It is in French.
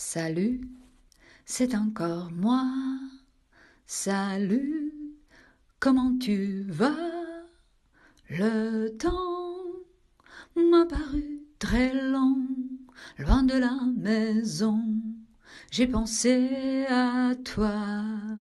Salut, c'est encore moi. Salut, comment tu vas Le temps m'a paru très long, loin de la maison. J'ai pensé à toi.